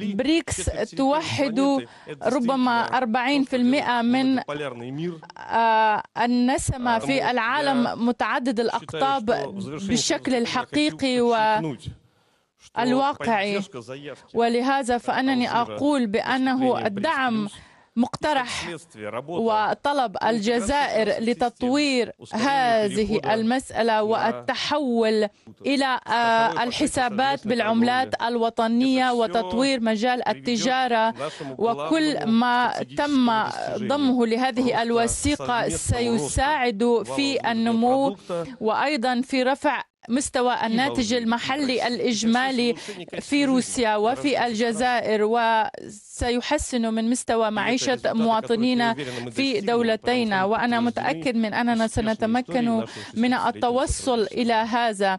بريكس توحد طيب، ربما 40% من آه، آه، النسمة آه، في العالم متعدد الأقطاب بالشكل الحقيقي و الواقعي ولهذا فأنني أقول بأنه الدعم مقترح وطلب الجزائر لتطوير هذه المسألة والتحول إلى آه، الحسابات بالعملات الوطنية وتطوير مجال التجارة وكل ما تم ضمه لهذه الوثيقة سيساعد في النمو وأيضا في رفع مستوى الناتج المحلي الإجمالي في روسيا وفي الجزائر وسيحسن من مستوى معيشة مواطنينا في دولتينا وأنا متأكد من أننا سنتمكن من التوصل إلى هذا